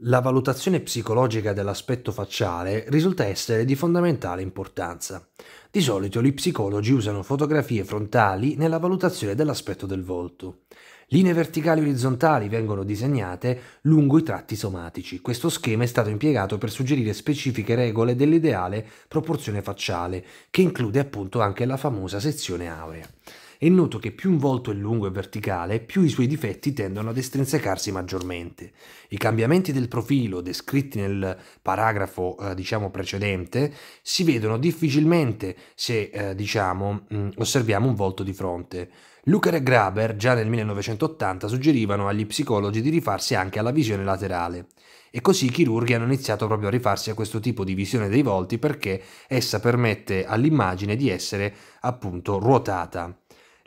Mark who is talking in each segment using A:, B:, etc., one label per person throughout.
A: la valutazione psicologica dell'aspetto facciale risulta essere di fondamentale importanza. Di solito gli psicologi usano fotografie frontali nella valutazione dell'aspetto del volto. Linee verticali e orizzontali vengono disegnate lungo i tratti somatici. Questo schema è stato impiegato per suggerire specifiche regole dell'ideale proporzione facciale, che include appunto anche la famosa sezione aurea e noto che più un volto è lungo e verticale, più i suoi difetti tendono ad estrinsecarsi maggiormente. I cambiamenti del profilo descritti nel paragrafo eh, diciamo precedente si vedono difficilmente se eh, diciamo, mh, mm, osserviamo un volto di fronte. Luker e Graber già nel 1980 suggerivano agli psicologi di rifarsi anche alla visione laterale. E così i chirurghi hanno iniziato proprio a rifarsi a questo tipo di visione dei volti perché essa permette all'immagine di essere appunto ruotata.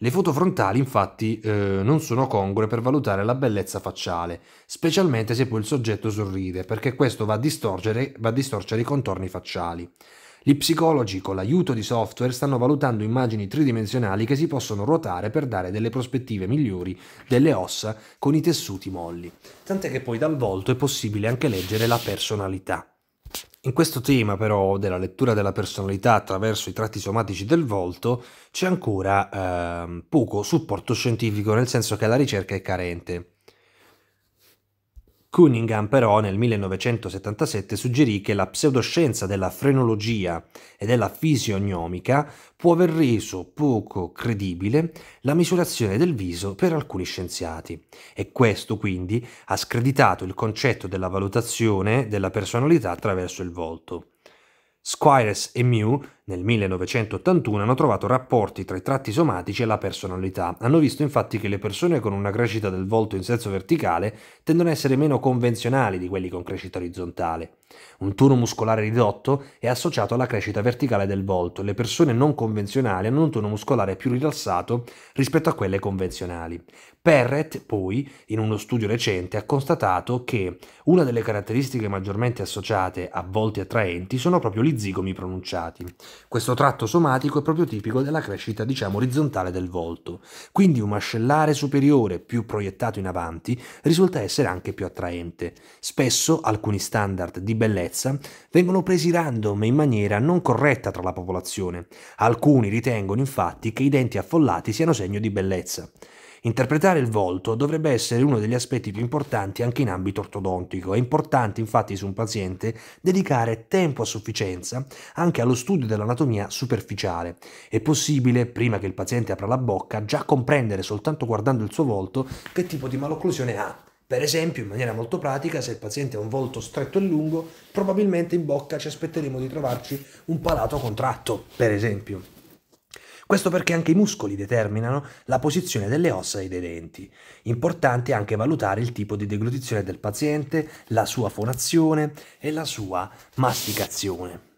A: Le foto frontali infatti eh, non sono congrue per valutare la bellezza facciale, specialmente se poi il soggetto sorride, perché questo va a distorcere, va a distorcere i contorni facciali. Gli psicologi, con l'aiuto di software, stanno valutando immagini tridimensionali che si possono ruotare per dare delle prospettive migliori delle ossa con i tessuti molli. Tant'è che poi dal volto è possibile anche leggere la personalità. In questo tema però della lettura della personalità attraverso i tratti somatici del volto c'è ancora eh, poco supporto scientifico, nel senso che la ricerca è carente. Cunningham però nel 1977 suggerì che la pseudoscienza della frenologia e della fisiognomica può aver reso poco credibile la misurazione del viso per alcuni scienziati e questo quindi ha screditato il concetto della valutazione della personalità attraverso il volto. Squires e Mew nel 1981 hanno trovato rapporti tra i tratti somatici e la personalità. Hanno visto infatti che le persone con una crescita del volto in senso verticale tendono a essere meno convenzionali di quelli con crescita orizzontale. Un tono muscolare ridotto è associato alla crescita verticale del volto e le persone non convenzionali hanno un tono muscolare più rilassato rispetto a quelle convenzionali. Perret, poi, in uno studio recente, ha constatato che una delle caratteristiche maggiormente associate a volti attraenti sono proprio gli zigomi pronunciati. Questo tratto somatico è proprio tipico della crescita, diciamo, orizzontale del volto. Quindi un mascellare superiore più proiettato in avanti risulta essere anche più attraente. Spesso alcuni standard di bellezza vengono presi random e in maniera non corretta tra la popolazione. Alcuni ritengono infatti che i denti affollati siano segno di bellezza. Interpretare il volto dovrebbe essere uno degli aspetti più importanti anche in ambito ortodontico. È importante infatti su un paziente dedicare tempo a sufficienza anche allo studio dell'anatomia superficiale. È possibile, prima che il paziente apra la bocca, già comprendere soltanto guardando il suo volto che tipo di malocclusione ha. Per esempio, in maniera molto pratica, se il paziente ha un volto stretto e lungo, probabilmente in bocca ci aspetteremo di trovarci un palato contratto, per esempio. Questo perché anche i muscoli determinano la posizione delle ossa e dei denti. Importante anche valutare il tipo di deglutizione del paziente, la sua fonazione e la sua masticazione.